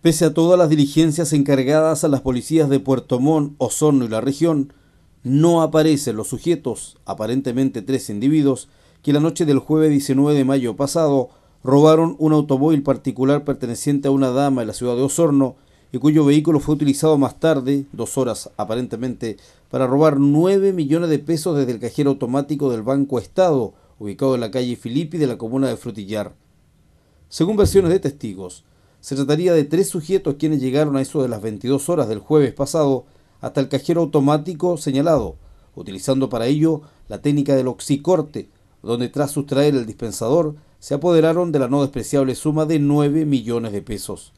Pese a todas las diligencias encargadas a las policías de Puerto Montt, Osorno y la región, no aparecen los sujetos, aparentemente tres individuos, que la noche del jueves 19 de mayo pasado robaron un automóvil particular perteneciente a una dama en la ciudad de Osorno y cuyo vehículo fue utilizado más tarde, dos horas aparentemente, para robar 9 millones de pesos desde el cajero automático del Banco Estado, ubicado en la calle Filippi de la comuna de Frutillar. Según versiones de testigos, se trataría de tres sujetos quienes llegaron a eso de las 22 horas del jueves pasado hasta el cajero automático señalado, utilizando para ello la técnica del oxicorte, donde tras sustraer el dispensador se apoderaron de la no despreciable suma de 9 millones de pesos.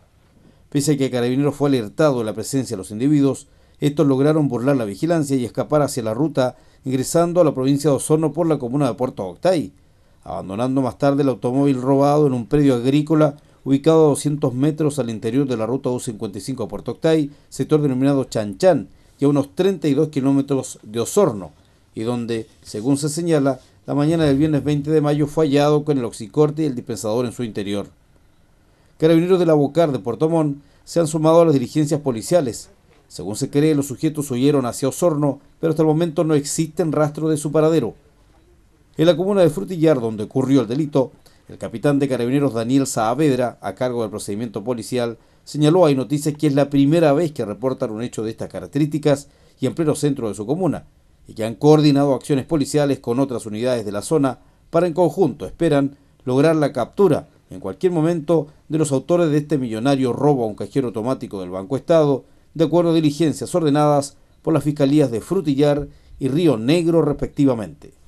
Pese a que el carabinero fue alertado de la presencia de los individuos, estos lograron burlar la vigilancia y escapar hacia la ruta, ingresando a la provincia de Osorno por la comuna de Puerto Octay, abandonando más tarde el automóvil robado en un predio agrícola ubicado a 200 metros al interior de la ruta u a Puerto Octay, sector denominado Chanchan, y a unos 32 kilómetros de Osorno, y donde, según se señala, la mañana del viernes 20 de mayo fue hallado con el oxicorte y el dispensador en su interior. Carabineros de la Bocar de Puerto Montt se han sumado a las diligencias policiales. Según se cree, los sujetos huyeron hacia Osorno, pero hasta el momento no existen rastro de su paradero. En la comuna de Frutillar, donde ocurrió el delito, el capitán de carabineros Daniel Saavedra, a cargo del procedimiento policial, señaló a Noticias que es la primera vez que reportan un hecho de estas características y en pleno centro de su comuna, y que han coordinado acciones policiales con otras unidades de la zona para en conjunto, esperan, lograr la captura en cualquier momento de los autores de este millonario robo a un cajero automático del Banco Estado, de acuerdo a diligencias ordenadas por las fiscalías de Frutillar y Río Negro respectivamente.